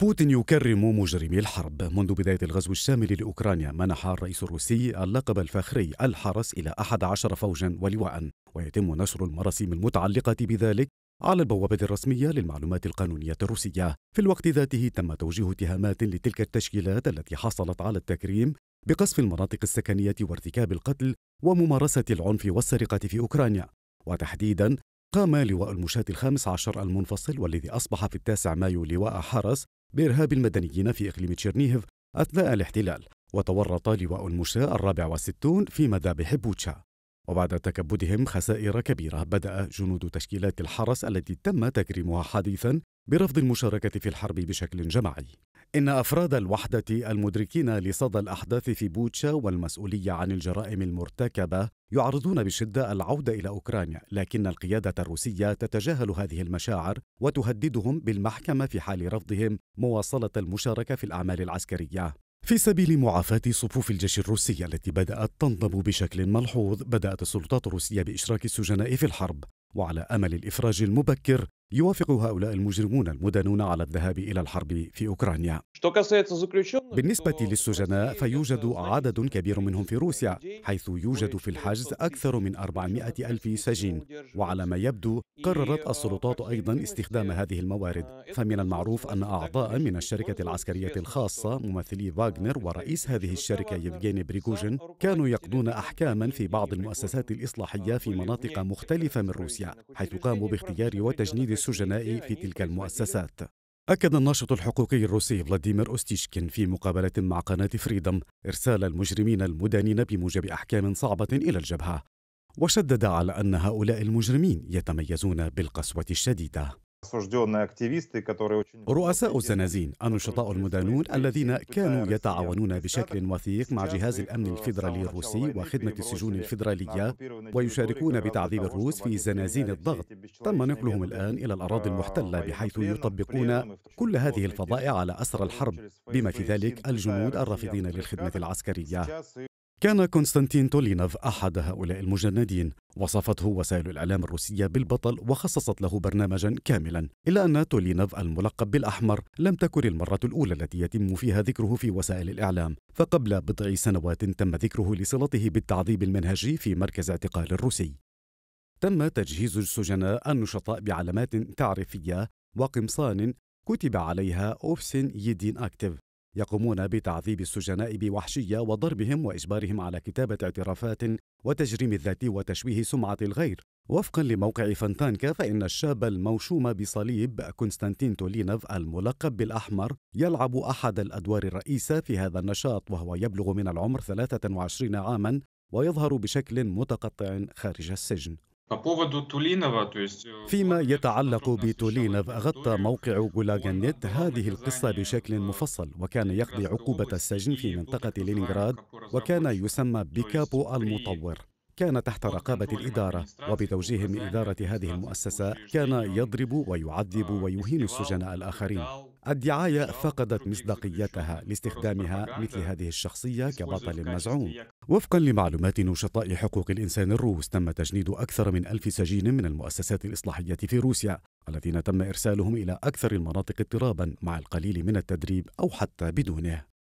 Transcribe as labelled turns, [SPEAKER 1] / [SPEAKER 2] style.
[SPEAKER 1] بوتين يكرم مجرمي الحرب منذ بداية الغزو الشامل لأوكرانيا منح الرئيس الروسي اللقب الفخري الحرس إلى أحد عشر فوجا ولواء ويتم نشر المراسيم المتعلقة بذلك على البوابة الرسمية للمعلومات القانونية الروسية في الوقت ذاته تم توجيه اتهامات لتلك التشكيلات التي حصلت على التكريم بقصف المناطق السكنية وارتكاب القتل وممارسة العنف والسرقة في أوكرانيا وتحديدا قام لواء المشاة الخامس عشر المنفصل والذي أصبح في التاسع مايو لواء حرس بإرهاب المدنيين في إقليم تشيرنيهف أثناء الاحتلال وتورط لواء المشاة الرابع والستون في مذابح بوتشا وبعد تكبدهم خسائر كبيرة بدأ جنود تشكيلات الحرس التي تم تكريمها حديثا برفض المشاركة في الحرب بشكل جماعي إن أفراد الوحدة المدركين لصدى الأحداث في بوتشا والمسؤولية عن الجرائم المرتكبة يعرضون بشدة العودة إلى أوكرانيا، لكن القيادة الروسية تتجاهل هذه المشاعر وتهددهم بالمحكمة في حال رفضهم مواصلة المشاركة في الأعمال العسكرية. في سبيل معافاة صفوف الجيش الروسي التي بدأت تنضب بشكل ملحوظ، بدأت السلطات الروسية بإشراك السجناء في الحرب، وعلى امل الافراج المبكر يوافق هؤلاء المجرمون المدانون على الذهاب إلى الحرب في أوكرانيا بالنسبة للسجناء فيوجد عدد كبير منهم في روسيا حيث يوجد في الحجز أكثر من 400 ألف سجين وعلى ما يبدو قررت э, السلطات أيضا استخدام هذه الموارد э, فمن المعروف أن أعضاء من الشركة العسكرية الخاصة ممثلي فاغنر э, ورئيس هذه الشركة يفغيني بريغوجين كانوا يقضون أحكاما في بعض المؤسسات الإصلاحية في مناطق مختلفة من روسيا حيث قاموا باختيار وتجنيد للسجناء في يعني تلك المؤسسات أكد الناشط الحقوقي الروسي فلاديمير أوستيشكين في مقابلة مع قناة فريدم إرسال المجرمين المدانين بموجب أحكام صعبة إلى الجبهة وشدد على أن هؤلاء المجرمين يتميزون بالقسوة الشديدة رؤساء الزنازين النشطاء المدانون الذين كانوا يتعاونون بشكل وثيق مع جهاز الأمن الفيدرالي الروسي وخدمة السجون الفيدرالية ويشاركون بتعذيب الروس في زنازين الضغط تم نقلهم الآن إلى الأراضي المحتلة بحيث يطبقون كل هذه الفظائع على أسر الحرب بما في ذلك الجنود الرافضين للخدمة العسكرية كان كونستانتين تولينوف أحد هؤلاء المجندين وصفته وسائل الإعلام الروسية بالبطل وخصصت له برنامجا كاملا إلا أن تولينوف الملقب بالأحمر لم تكن المرة الأولى التي يتم فيها ذكره في وسائل الإعلام فقبل بضع سنوات تم ذكره لصلته بالتعذيب المنهجي في مركز اعتقال الروسي تم تجهيز السجناء النشطاء بعلامات تعريفية وقمصان كتب عليها أوفسين يدين أكتف يقومون بتعذيب السجناء بوحشية وضربهم وإجبارهم على كتابة اعترافات وتجريم الذات وتشويه سمعة الغير وفقا لموقع فانتانكا فإن الشاب الموشوم بصليب كونستانتين تولينوف الملقب بالأحمر يلعب أحد الأدوار الرئيسة في هذا النشاط وهو يبلغ من العمر 23 عاما ويظهر بشكل متقطع خارج السجن Э, فيما э, يتعلق بتولينف غطى موقع جولاغنت э, هذه القصة بشكل مفصل وكان يقضي عقوبة السجن في منطقة لينينغراد وكان يسمى بكابو المطور كان تحت رقابة الإدارة وبتوجيه من إدارة هذه المؤسسة كان يضرب ويعذب ويهين السجناء الآخرين الدعاية فقدت مصداقيتها لاستخدامها مثل هذه الشخصية كبطل مزعوم وفقا لمعلومات نشطاء حقوق الإنسان الروس تم تجنيد أكثر من ألف سجين من المؤسسات الإصلاحية في روسيا الذين تم إرسالهم إلى أكثر المناطق اضطرابا مع القليل من التدريب أو حتى بدونه